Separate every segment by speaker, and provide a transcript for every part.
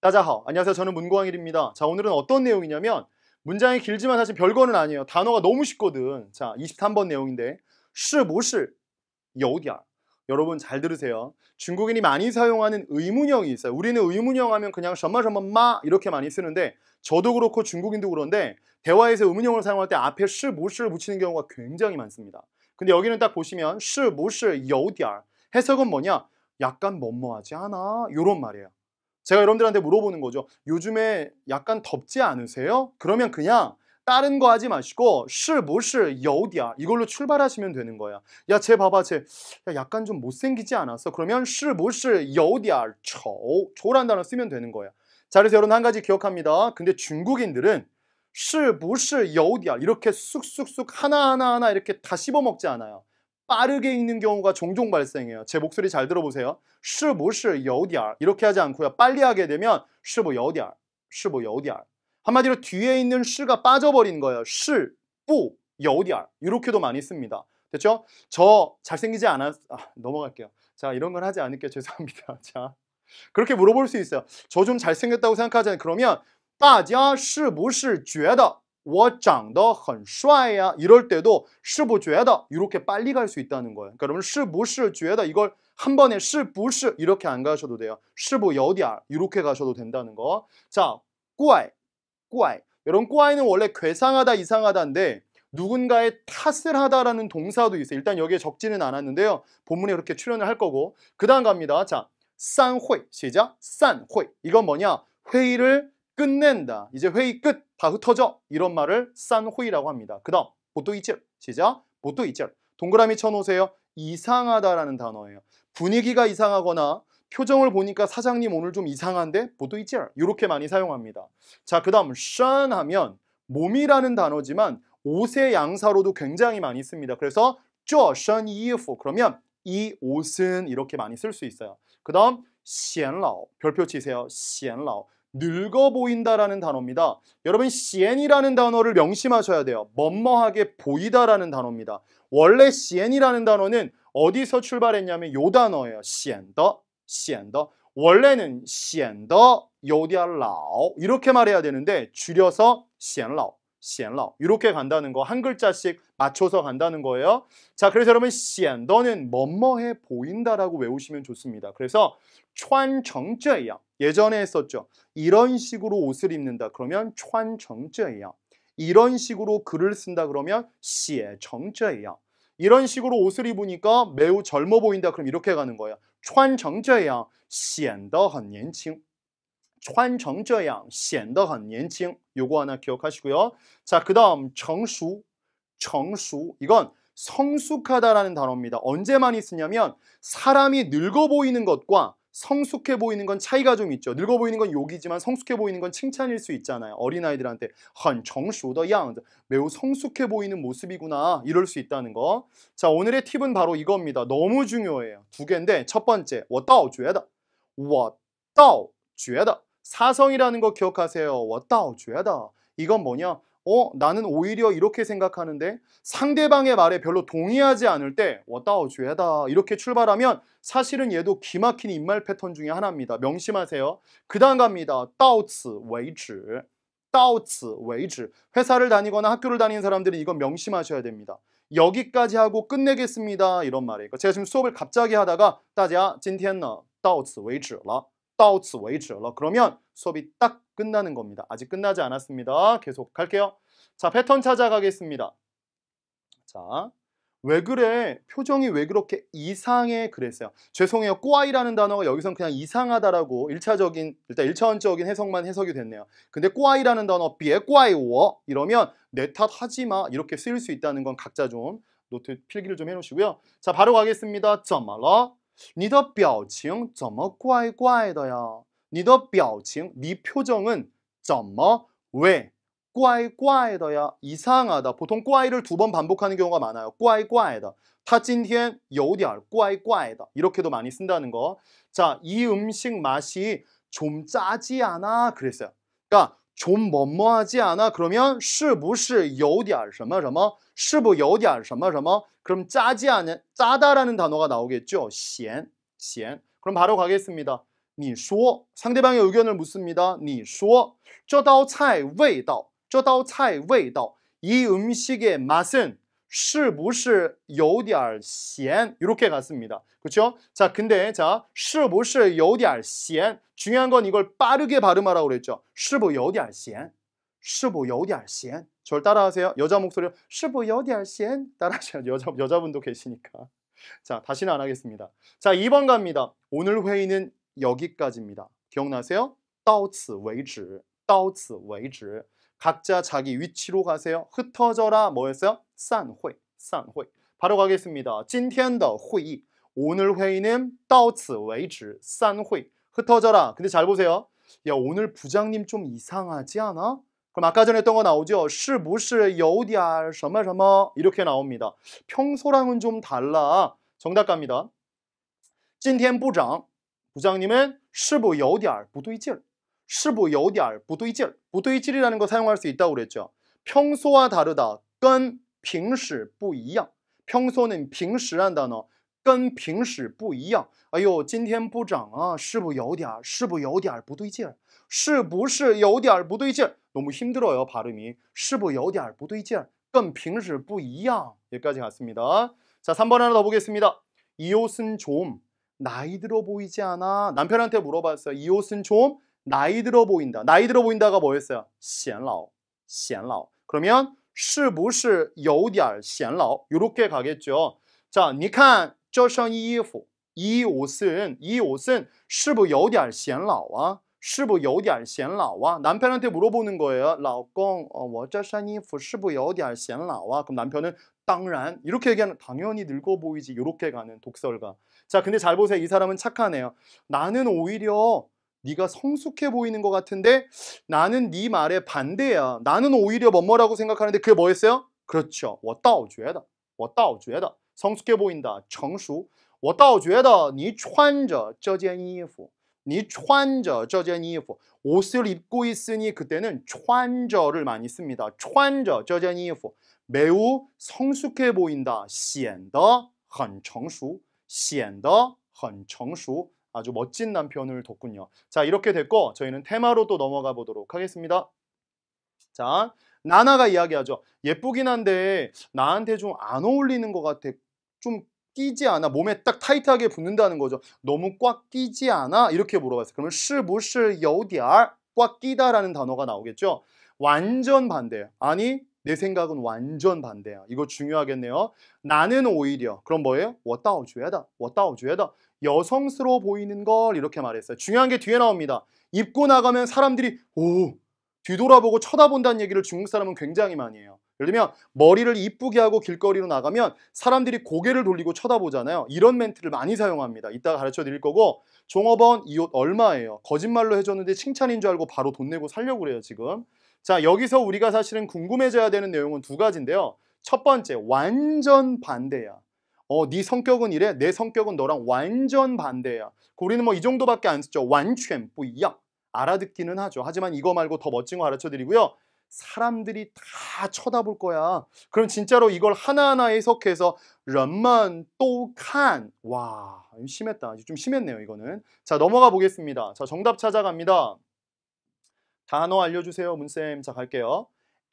Speaker 1: 따자하오 안녕하세요 저는 문고항일입니다 자 오늘은 어떤 내용이냐면 문장이 길지만 사실 별거는 아니에요 단어가 너무 쉽거든 자 23번 내용인데 是不是 여우디야 여러분 잘 들으세요 중국인이 많이 사용하는 의문형이 있어요 우리는 의문형 하면 그냥 셔마셔마마 이렇게 많이 쓰는데 저도 그렇고 중국인도 그런데 대화에서 의문형을 사용할 때 앞에 是不是를 붙이는 경우가 굉장히 많습니다 근데 여기는 딱 보시면 是不是有点 해석은 뭐냐 약간 뭐뭐하지 않아? 이런 말이에요. 제가 여러분들한테 물어보는 거죠. 요즘에 약간 덥지 않으세요? 그러면 그냥 다른 거 하지 마시고 是不是 여우디야 이걸로 출발하시면 되는 거야. 야, 쟤 봐봐. 쟤 야, 약간 좀 못생기지 않았어? 그러면 是不是 여우디야 丑 丑란 단어 쓰면 되는 거야. 자, 그래서 여러분 한 가지 기억합니다. 근데 중국인들은 是不是 여우디야 이렇게 쑥쑥쑥 하나하나 하나 이렇게 다 씹어먹지 않아요. 빠르게 읽는 경우가 종종 발생해요. 제 목소리 잘 들어보세요. 是不是有点 이렇게 하지 않고요. 빨리 하게 되면 是不有点是不有点 한마디로 뒤에 있는 是가 빠져버린 거예요. 是不有点 이렇게도 많이 씁니다. 됐죠? 저 잘생기지 않았... 아, 넘어갈게요. 자, 이런 걸 하지 않을게요. 죄송합니다. 자, 그렇게 물어볼 수 있어요. 저 좀 잘생겼다고 생각하지 않... 그러면 大家是不是觉得我长得很帅呀 이럴 때도 是不觉得 이렇게 빨리 갈 수 있다는 거예요. 그러면까 여러분 是不是觉得 이걸 한 번에 是不是 이렇게 안 가셔도 돼요. 是不有点 이렇게 가셔도 된다는 거. 자, 怪怪 여러분 怪는 원래 괴상하다 이상하다인데 누군가의 탓을 하다라는 동사도 있어요. 일단 여기에 적지는 않았는데요. 본문에 그렇게 출연을 할 거고 그 다음 갑니다. 자, 산회 시작 산회 이건 뭐냐 회의를 끝낸다. 이제 회의 끝. 다 흩어져. 이런 말을 싼호이라고 합니다. 그 다음 보또 이절 시작. 보또 이절 동그라미 쳐놓으세요. 이상하다라는 단어예요. 분위기가 이상하거나 표정을 보니까 사장님 오늘 좀 이상한데 보또 이절 이렇게 많이 사용합니다. 자, 그 다음 션 하면 몸이라는 단어지만 옷의 양사로도 굉장히 많이 씁니다. 그래서 쪼션 이프 그러면 이 옷은 이렇게 많이 쓸 수 있어요. 그 다음 显老 별표 치세요. 显老 늙어 보인다라는 단어입니다. 여러분 CN이라는 단어를 명심하셔야 돼요. 멋머하게 보이다라는 단어입니다. 원래 CN이라는 단어는 어디서 출발했냐면 요 단어예요. CN的, CN的. 원래는 CN的 요디알라오 이렇게 말해야 되는데 줄여서 CN老 시엔러 이렇게 간다는 거 한 글자씩 맞춰서 간다는 거예요. 자, 그래서 여러분 시엔 너는 뭐뭐해 보인다라고 외우시면 좋습니다. 그래서 촌정제야 예전에 했었죠. 이런 식으로 옷을 입는다 그러면 촌정제야 이런 식으로 글을 쓴다 그러면 시정제야 이런 식으로 옷을 입으니까 매우 젊어 보인다 그럼 이렇게 가는 거예요. 촌정제야 시엔 더한 년칭 穿成这样显得很年轻. 요거 하나 기억하시고요. 자, 그다음 정수, 정수 이건 성숙하다라는 단어입니다. 언제 많이 쓰냐면 사람이 늙어 보이는 것과 성숙해 보이는 건 차이가 좀 있죠. 늙어 보이는 건 욕이지만 성숙해 보이는 건 칭찬일 수 있잖아요. 어린아이들한테 한 정수더 양 매우 성숙해 보이는 모습이구나 이럴 수 있다는 거. 자 오늘의 팁은 바로 이겁니다. 너무 중요해요. 두 개인데 첫 번째 워따오 쥐에다 워따오 쥐에다 사성이라는 거 기억하세요. 왔다어다 이건 뭐냐? 어, 나는 오히려 이렇게 생각하는데 상대방의 말에 별로 동의하지 않을 때왔다어다 이렇게 출발하면 사실은 얘도 기막힌 입말 패턴 중에 하나입니다. 명심하세요. 그 다음 갑니다. 到此为止.到此为止. 회사를 다니거나 학교를 다니는 사람들은 이건 명심하셔야 됩니다. 여기까지 하고 끝내겠습니다. 이런 말이에요. 그러니까 제가 지금 수업을 갑자기 하다가 따자 今天呢到此为止了到此 웨이즈러 그러면 수업이 딱 끝나는 겁니다. 아직 끝나지 않았습니다. 계속 갈게요. 자, 패턴 찾아가겠습니다. 자, 왜 그래? 표정이 왜 그렇게 이상해? 그랬어요. 죄송해요. 꼬아이라는 단어가 여기선 그냥 이상하다라고 1차적인, 일단 1차원적인 해석만 해석이 됐네요. 근데 꼬아이라는 단어, 비에 꼬아이워 이러면 내 탓 하지 마. 이렇게 쓰일 수 있다는 건 각자 좀 노트 필기를 좀 해놓으시고요. 자, 바로 가겠습니다. 점말러 你的表情怎么怪怪的呀？你的表情，你표정은怎么왜怪怪的呀？이상하다 보통怪를 두 번 반복하는 경우가 많아요.怪怪的，他今天有点怪怪的，이렇게도많이쓴다는 거. 자, 이 음식 맛이 좀 짜지 않아? 그랬어요. 그러니까 좀 뭐뭐하지 않아? 그러면 是不是有点什么什么？是不有点什么什么？ 그럼 짜지 않은 짜다라는 단어가 나오겠죠. 咸,咸. 그럼 바로 가겠습니다. 你说 상대방의 의견을 묻습니다. 你说这道菜味道,这道菜味道이 음식의 맛은 是不是有点咸 이렇게 갔습니다. 그렇죠? 자, 근데 자, 是不是有点咸 중요한 건 이걸 빠르게 발음하라고 그랬죠. 是不有点咸 是不有点咸.절 따라하세요. 여자 목소리로 是不有点咸. 따라하세요. 여자, 여자분도 계시니까. 자, 다시는 안 하겠습니다. 자, 2번 갑니다. 오늘 회의는 여기까지입니다. 기억나세요? 到此为止.到此为止. 각자 자기 위치로 가세요. 흩어져라 뭐였어요? 싼회, 싼회. 바로 가겠습니다. 今天的会议. 오늘 회의는 到此为止, 싼회. 흩어져라. 근데 잘 보세요. 야, 오늘 부장님 좀 이상하지 않아? 그럼 아까 전에 했던 거 나오죠. 是不是 여우디알 什么什么 이렇게 나옵니다. 평소랑은 좀 달라. 정답 갑니다. 今天 부장 부장님은 是不 여우디알 不对劲是不 여우디알 不对劲 不对劲이라는 거 사용할 수 있다고 그랬죠. 평소와 다르다. 跟平时不一样 평소는 平时한 단어 跟平时不一样。哎呦，今天部长啊，是不有点儿，是不有点儿不对劲儿？是不是有点儿不对劲儿？ 너무 힘들어요 발음이 是不有点不对劲跟平时不一样 여기까지 갔습니다 자 3번 하나 더 보겠습니다 이 옷은 좀 나이 들어 보이지 않아 남편한테 물어봤어요 이 옷은 좀 나이 들어 보인다 나이 들어 보인다가 뭐였어요 显老显老 그러면 是不是有点显老 이렇게 가겠죠 자 你看这身衣服이 옷은 이 옷은 是不有点显老啊是不有点显老啊? 남편한테 물어보는 거예요. 老公, 어, 我这声音是不有点显老啊? 그럼 남편은 당연 이렇게 얘기하는 당연히 늙어 보이지 이렇게 가는 독설가. 자, 근데 잘 보세요. 이 사람은 착하네요. 나는 오히려 네가 성숙해 보이는 것 같은데 나는 네 말에 반대야. 나는 오히려 뭐뭐라고 생각하는데 그게 뭐였어요? 그렇죠. 我倒觉得,我倒觉得 성숙해 보인다. 정수. 我倒觉得你穿着这件衣服你 천着 这件 이프 옷을 입고 있으니 그때는 穿着를 많이 씁니다. 穿着这件 이프 매우 성숙해 보인다. 显得很成熟,显得很成熟. 아주 멋진 남편을 뒀군요. 자, 이렇게 됐고 저희는 테마로 또 넘어가 보도록 하겠습니다. 자, 나나가 이야기하죠. 예쁘긴 한데 나한테 좀 안 어울리는 것 같아. 좀 끼지 않아 몸에 딱 타이트하게 붙는다는 거죠 너무 꽉 끼지 않아 이렇게 물어봤어요 그러면 是不是有点꽉 뭐 끼다라는 단어가 나오겠죠 완전 반대 아니 내 생각은 완전 반대야 이거 중요하겠네요 나는 오히려 그럼 뭐예요? 我倒觉得我倒觉得 여성스러워 보이는 걸 이렇게 말했어요 중요한 게 뒤에 나옵니다 입고 나가면 사람들이 오 뒤돌아보고 쳐다본다는 얘기를 중국 사람은 굉장히 많이 해요 예를 들면 머리를 이쁘게 하고 길거리로 나가면 사람들이 고개를 돌리고 쳐다보잖아요. 이런 멘트를 많이 사용합니다. 이따가 가르쳐 드릴 거고 종업원 이 옷 얼마예요? 거짓말로 해줬는데 칭찬인 줄 알고 바로 돈 내고 살려고 그래요 지금. 자 여기서 우리가 사실은 궁금해져야 되는 내용은 두 가지인데요. 첫 번째 완전 반대야. 어, 네 성격은 이래, 내 성격은 너랑 완전 반대야. 우리는 뭐 이 정도밖에 안 쓰죠. 완全 뿌이야. 알아듣기는 하죠. 하지만 이거 말고 더 멋진 거 가르쳐 드리고요. 사람들이 다 쳐다볼 거야. 그럼 진짜로 이걸 하나하나 해석해서 런만 또칸 와, 심했다. 좀 심했네요, 이거는. 자, 넘어가 보겠습니다. 자, 정답 찾아갑니다. 단어 알려주세요, 문쌤. 자, 갈게요.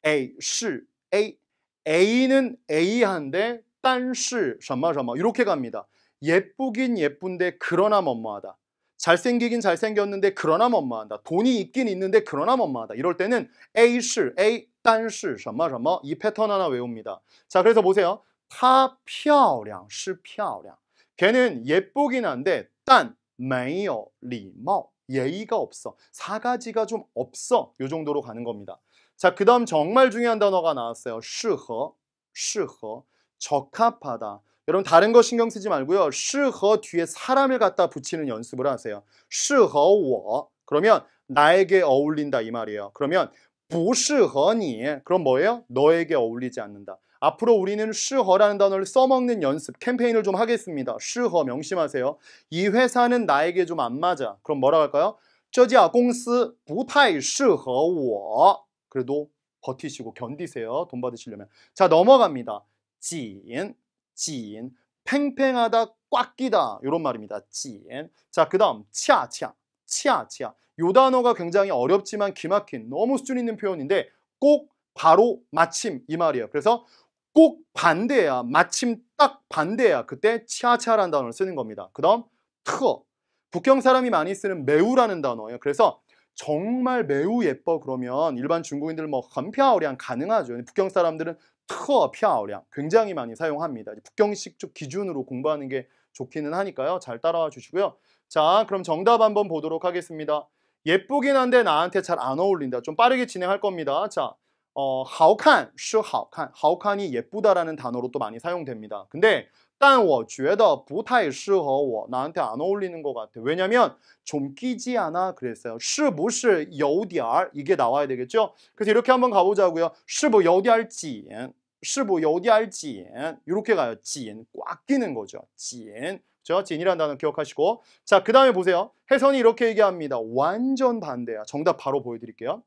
Speaker 1: A, 시, A. A는 A한데, 딴시, 什么,什么. 이렇게 갑니다. 예쁘긴 예쁜데, 그러나 뭐뭐하다. 잘생기긴 잘생겼는데 그러나 만만한다 돈이 있긴 있는데 그러나 만만하다. 이럴 때는 A시, A, 딴시, 什么什么이 패턴 하나 외웁니다. 자, 그래서 보세요. 她漂亮是漂亮. 걔는 예쁘긴 한데 딴, 没有礼貌. 예의가 없어. 사가지가 좀 없어. 요 정도로 가는 겁니다. 자, 그 다음 정말 중요한 단어가 나왔어요. 适合,适合, 적합하다. 여러분 다른 거 신경 쓰지 말고요. 适허 뒤에 사람을 갖다 붙이는 연습을 하세요. 适허워 그러면 나에게 어울린다 이 말이에요. 그러면 부适허니 그럼 뭐예요? 너에게 어울리지 않는다. 앞으로 우리는 适허라는 단어를 써먹는 연습 캠페인을 좀 하겠습니다. 适허 명심하세요. 이 회사는 나에게 좀 안 맞아. 그럼 뭐라고 할까요? 这家公司不太适合我 그래도 버티시고 견디세요. 돈 받으시려면. 자 넘어갑니다. 진 찐, 팽팽하다, 꽉 끼다 이런 말입니다. 찐. 자, 그 다음 치아치아, 치아치아. 요 단어가 굉장히 어렵지만 기막힌 너무 수준 있는 표현인데 꼭 바로 마침 이 말이에요. 그래서 꼭 반대야, 마침 딱 반대야. 그때 치아치아라는 단어를 쓰는 겁니다. 그 다음 트어. 북경 사람이 많이 쓰는 매우라는 단어예요. 그래서 정말 매우 예뻐 그러면 일반 중국인들 뭐건피아오리안 가능하죠. 북경 사람들은 特 표량 굉장히 많이 사용합니다. 북경식 쪽 기준으로 공부하는 게 좋기는 하니까요. 잘 따라와 주시고요. 자, 그럼 정답 한번 보도록 하겠습니다. 예쁘긴 한데 나한테 잘 안 어울린다. 좀 빠르게 진행할 겁니다. 자, 어, 好看是好看, 好看이 예쁘다라는 단어로 또 많이 사용됩니다. 근데 但我觉得不太适合我나한테 안 어울리는 것 같아. 왜냐면 좀 끼지 않아 그랬어요. 是不是有点 이게 나와야 되겠죠? 그래서 이렇게 한번 가보자고요. 是不有点紧,是不有点紧 이렇게 가요. 紧꽉 끼는 거죠. 紧 그렇죠? 진이라는 단어 기억하시고 자, 그 다음에 보세요. 해선이 이렇게 얘기합니다. 완전 반대야. 정답 바로 보여드릴게요.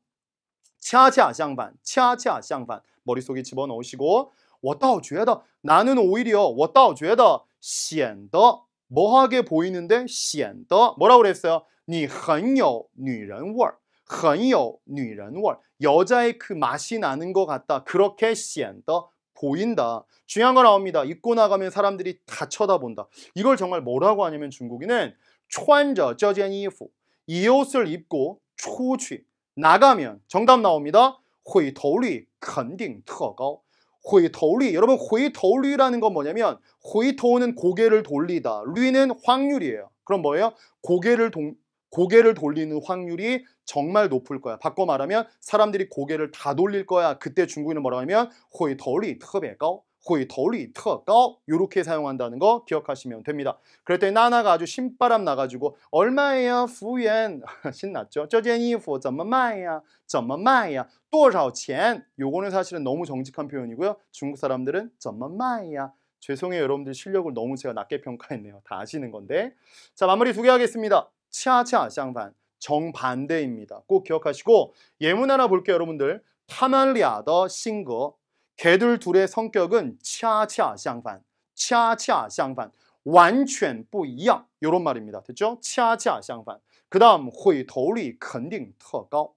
Speaker 1: 차차 쌍반, 차차 쌍반 머릿속에 집어넣으시고 我倒觉得나는오히려我倒觉得显得뭐하게 보이는데 显得 뭐라고 그랬어요? 你很有女人味很有女人味 여자의 그 맛이 나는 것 같다. 그렇게 显得 보인다. 중요한 거 나옵니다. 입고 나가면 사람들이 다 쳐다본다. 이걸 정말 뭐라고 하냐면 중국인은 穿着这件衣服이 옷을 입고 出去 나가면 정답 나옵니다. 回头率肯定特高回头率. 여러분 回头率라는 건 뭐냐면 回头는 고개를 돌리다. 率는 확률이에요. 그럼 뭐예요? 고개를 동, 고개를 돌리는 확률이 정말 높을 거야. 바꿔 말하면 사람들이 고개를 다 돌릴 거야. 그때 중국인은 뭐라 하면 回头率特别高. 거의 더리 터가 이렇게 사용한다는 거 기억하시면 됩니다. 그랬더니 나나가 아주 신바람 나가지고 얼마예요? 후엔 신났죠? 저件衣服怎么卖呀?怎么卖呀? 多少钱? 요거는 사실은 너무 정직한 표현이고요. 중국 사람들은 怎么卖呀? 죄송해요 여러분들 실력을 너무 제가 낮게 평가했네요. 다 아시는 건데. 자 마무리 두 개 하겠습니다. 차차 쌍반 정반대입니다. 꼭 기억하시고 예문 하나 볼게요 여러분들. 타말리아더 싱거 개들 둘의 성격은 치아치아 쌍반, 치아치아 쌍반, 완전 不一样 이런 말입니다. 됐죠? 치아치아 쌍반. 그 다음 회토리 肯定特高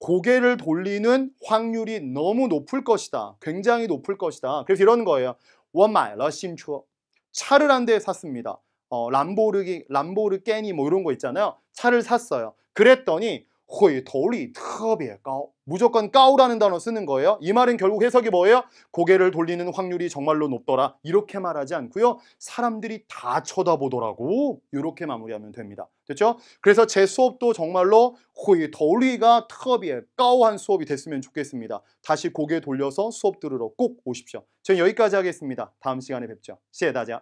Speaker 1: 고개를 돌리는 확률이 너무 높을 것이다. 굉장히 높을 것이다. 그래서 이런 거예요. 我买了新车. 차를 한 대 샀습니다. 어, 람보르기, 람보르깨니뭐 이런 거 있잖아요. 차를 샀어요. 그랬더니 회토리 특별 가 무조건 까우라는 단어 쓰는 거예요. 이 말은 결국 해석이 뭐예요? 고개를 돌리는 확률이 정말로 높더라. 이렇게 말하지 않고요. 사람들이 다 쳐다보더라고. 이렇게 마무리하면 됩니다. 됐죠? 그래서 제 수업도 정말로 회토리가 특별 까우한 수업이 됐으면 좋겠습니다. 다시 고개 돌려서 수업 들으러 꼭 오십시오. 저는 여기까지 하겠습니다. 다음 시간에 뵙죠. 시에 다자.